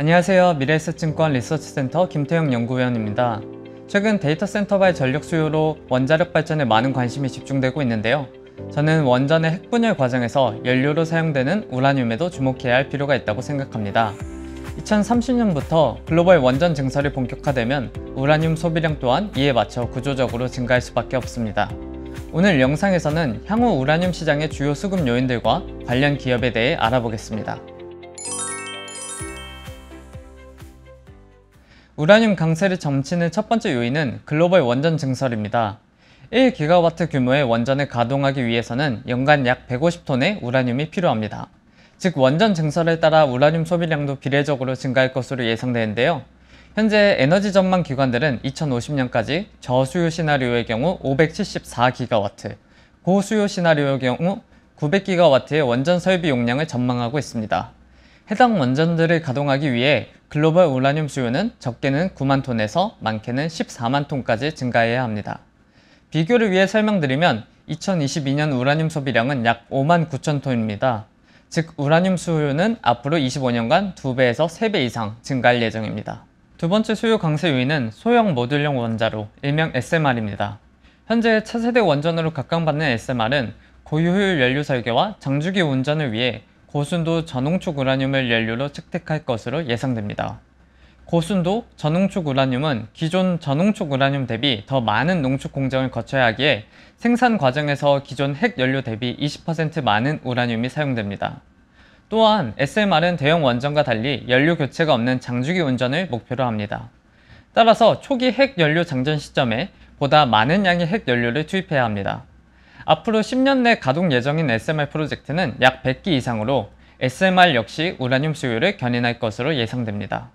안녕하세요. 미래에셋증권 리서치센터 김태형 연구위원입니다. 최근 데이터 센터발 전력 수요로 원자력 발전에 많은 관심이 집중되고 있는데요. 저는 원전의 핵분열 과정에서 연료로 사용되는 우라늄에도 주목해야 할 필요가 있다고 생각합니다. 2030년부터 글로벌 원전 증설이 본격화되면 우라늄 소비량 또한 이에 맞춰 구조적으로 증가할 수밖에 없습니다. 오늘 영상에서는 향후 우라늄 시장의 주요 수급 요인들과 관련 기업에 대해 알아보겠습니다. 우라늄 강세를 점치는 첫 번째 요인은 글로벌 원전 증설입니다. 1기가와트 규모의 원전을 가동하기 위해서는 연간 약 150톤의 우라늄이 필요합니다. 즉 원전 증설에 따라 우라늄 소비량도 비례적으로 증가할 것으로 예상되는데요. 현재 에너지 전망 기관들은 2050년까지 저수요 시나리오의 경우 574기가와트, 고수요 시나리오의 경우 900기가와트의 원전 설비 용량을 전망하고 있습니다. 해당 원전들을 가동하기 위해 글로벌 우라늄 수요는 적게는 9만 톤에서 많게는 14만 톤까지 증가해야 합니다. 비교를 위해 설명드리면 2022년 우라늄 소비량은 약 5만 9천 톤입니다. 즉 우라늄 수요는 앞으로 25년간 2배에서 3배 이상 증가할 예정입니다. 두 번째 수요 강세 요인은 소형 모듈형 원자로, 일명 SMR입니다. 현재 차세대 원전으로 각광받는 SMR은 고효율 연료 설계와 장주기 운전을 위해 고순도 전홍축 우라늄을 연료로 채택할 것으로 예상됩니다. 고순도 전홍축 우라늄은 기존 전홍축 우라늄 대비 더 많은 농축 공정을 거쳐야 하기에 생산 과정에서 기존 핵연료 대비 20% 많은 우라늄이 사용됩니다. 또한 SMR은 대형 원전과 달리 연료 교체가 없는 장주기 운전을 목표로 합니다. 따라서 초기 핵연료 장전 시점에 보다 많은 양의 핵연료를 투입해야 합니다. 앞으로 10년 내 가동 예정인 SMR 프로젝트는 약 100기 이상으로 SMR 역시 우라늄 수요를 견인할 것으로 예상됩니다.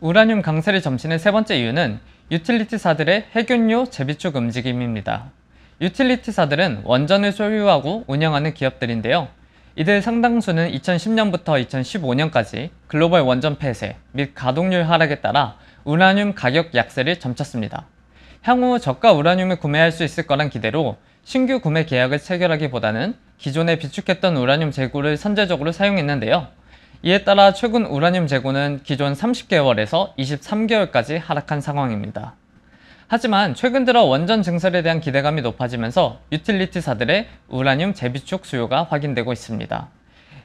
우라늄 강세를 점치는 세 번째 이유는 유틸리티사들의 해균료 재비축 움직임입니다. 유틸리티사들은 원전을 소유하고 운영하는 기업들인데요. 이들 상당수는 2010년부터 2015년까지 글로벌 원전 폐쇄 및 가동률 하락에 따라 우라늄 가격 약세를 점쳤습니다. 향후 저가 우라늄을 구매할 수 있을 거란 기대로 신규 구매 계약을 체결하기보다는 기존에 비축했던 우라늄 재고를 선제적으로 사용했는데요. 이에 따라 최근 우라늄 재고는 기존 30개월에서 23개월까지 하락한 상황입니다. 하지만 최근 들어 원전 증설에 대한 기대감이 높아지면서 유틸리티사들의 우라늄 재비축 수요가 확인되고 있습니다.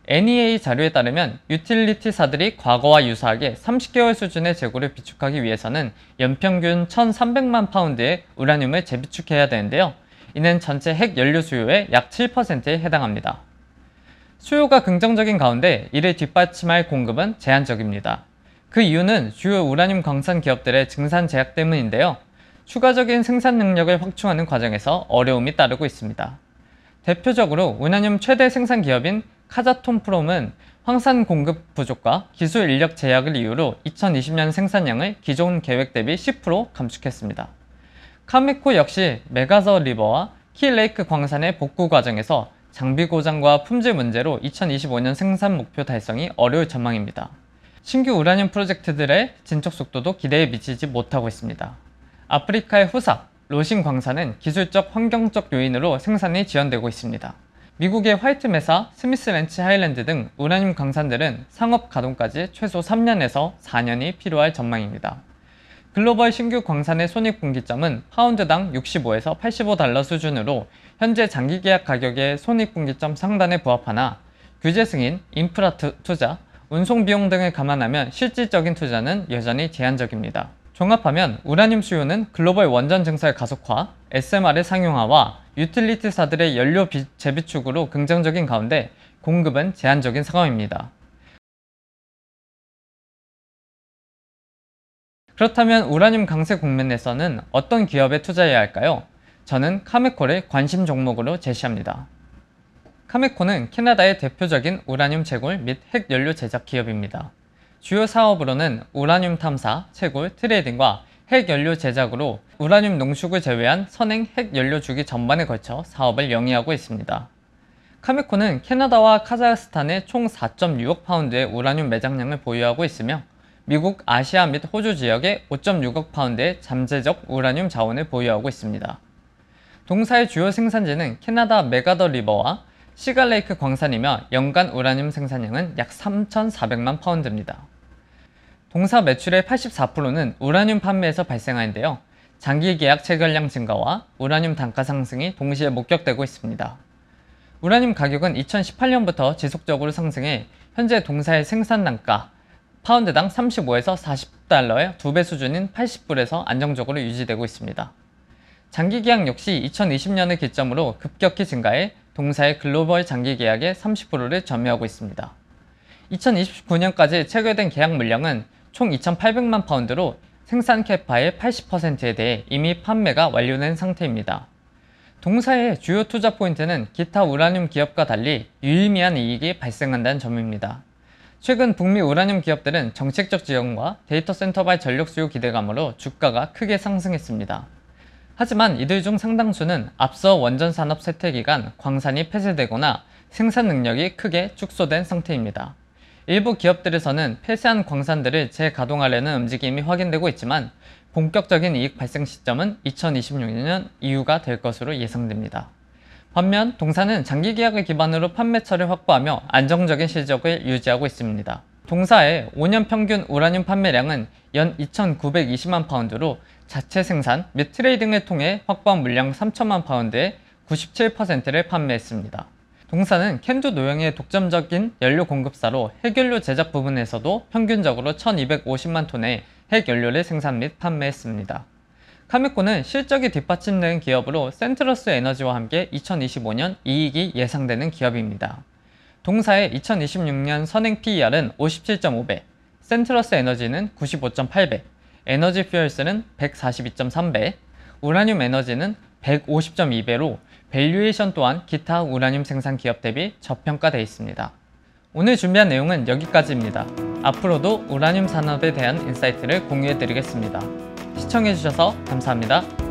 NEA 자료에 따르면 유틸리티사들이 과거와 유사하게 30개월 수준의 재고를 비축하기 위해서는 연평균 1,300만 파운드의 우라늄을 재비축해야 되는데요. 이는 전체 핵 연료 수요의 약 7%에 해당합니다. 수요가 긍정적인 가운데 이를 뒷받침할 공급은 제한적입니다. 그 이유는 주요 우라늄 광산 기업들의 증산 제약 때문인데요. 추가적인 생산 능력을 확충하는 과정에서 어려움이 따르고 있습니다. 대표적으로 우라늄 최대 생산 기업인 카자톰프롬은 황산 공급 부족과 기술 인력 제약을 이유로 2020년 생산량을 기존 계획 대비 10% 감축했습니다. 카메코 역시 메가서 리버와 키레이크 광산의 복구 과정에서 장비 고장과 품질 문제로 2025년 생산 목표 달성이 어려울 전망입니다. 신규 우라늄 프로젝트들의 진척 속도도 기대에 미치지 못하고 있습니다. 아프리카의 후사 로신 광산은 기술적 환경적 요인으로 생산이 지연되고 있습니다. 미국의 화이트 메사, 스미스 렌치 하일랜드 등 우라늄 강산들은 상업 가동까지 최소 3년에서 4년이 필요할 전망입니다. 글로벌 신규 광산의 손익분기점은 파운드당 65에서 85달러 수준으로 현재 장기 계약 가격의 손익분기점 상단에 부합하나 규제 승인, 인프라 투자, 운송 비용 등을 감안하면 실질적인 투자는 여전히 제한적입니다. 종합하면 우라늄 수요는 글로벌 원전 증설 가속화, SMR의 상용화와 유틸리티사들의 연료 재비축으로 긍정적인 가운데 공급은 제한적인 상황입니다. 그렇다면 우라늄 강세 국면에서는 어떤 기업에 투자해야 할까요? 저는 카메콜를 관심 종목으로 제시합니다. 카메코는 캐나다의 대표적인 우라늄 채굴 및 핵연료 제작 기업입니다. 주요 사업으로는 우라늄 탐사, 채굴, 트레이딩과 핵연료 제작으로 우라늄 농축을 제외한 선행 핵연료 주기 전반에 걸쳐 사업을 영위하고 있습니다. 카메코는 캐나다와 카자흐스탄에 총 4.6억 파운드의 우라늄 매장량을 보유하고 있으며 미국 아시아 및 호주 지역에 5.6억 파운드의 잠재적 우라늄 자원을 보유하고 있습니다. 동사의 주요 생산지는 캐나다 메가더 리버와 시갈레이크 광산이며 연간 우라늄 생산량은 약 3,400만 파운드입니다. 동사 매출의 84%는 우라늄 판매에서 발생하는데요. 장기 계약 체결량 증가와 우라늄 단가 상승이 동시에 목격되고 있습니다. 우라늄 가격은 2018년부터 지속적으로 상승해 현재 동사의 생산 단가 파운드당 35에서 40달러의 2배 수준인 80불에서 안정적으로 유지되고 있습니다. 장기 계약 역시 2020년을 기점으로 급격히 증가해 동사의 글로벌 장기 계약의 30%를 점유하고 있습니다. 2029년까지 체결된 계약 물량은 총 2,800만 파운드로 생산 캐파의 80%에 대해 이미 판매가 완료된 상태입니다. 동사의 주요 투자 포인트는 기타 우라늄 기업과 달리 유의미한 이익이 발생한다는 점입니다. 최근 북미 우라늄 기업들은 정책적 지원과 데이터 센터발 전력 수요 기대감으로 주가가 크게 상승했습니다. 하지만 이들 중 상당수는 앞서 원전 산업 세태 기간 광산이 폐쇄되거나 생산 능력이 크게 축소된 상태입니다. 일부 기업들에서는 폐쇄한 광산들을 재가동하려는 움직임이 확인되고 있지만 본격적인 이익 발생 시점은 2026년 이후가 될 것으로 예상됩니다. 반면 동사는 장기 계약을 기반으로 판매처를 확보하며 안정적인 실적을 유지하고 있습니다. 동사의 5년 평균 우라늄 판매량은 연 2,920만 파운드로 자체 생산 및 트레이딩을 통해 확보한 물량 3천만 파운드의 97%를 판매했습니다. 동사는 켄두 노형의 독점적인 연료 공급사로 핵연료 제작 부분에서도 평균적으로 1250만 톤의 핵연료를 생산 및 판매했습니다. 카메코는 실적이 뒷받침된 기업으로 센트러스 에너지와 함께 2025년 이익이 예상되는 기업입니다. 동사의 2026년 선행 PER은 57.5배, 센트러스 에너지는 95.8배, 에너지 퓨얼스는 142.3배, 우라늄 에너지는 150.2배로 밸류에이션 또한 기타 우라늄 생산 기업 대비 저평가돼 있습니다. 오늘 준비한 내용은 여기까지입니다. 앞으로도 우라늄 산업에 대한 인사이트를 공유해드리겠습니다. 시청해주셔서 감사합니다.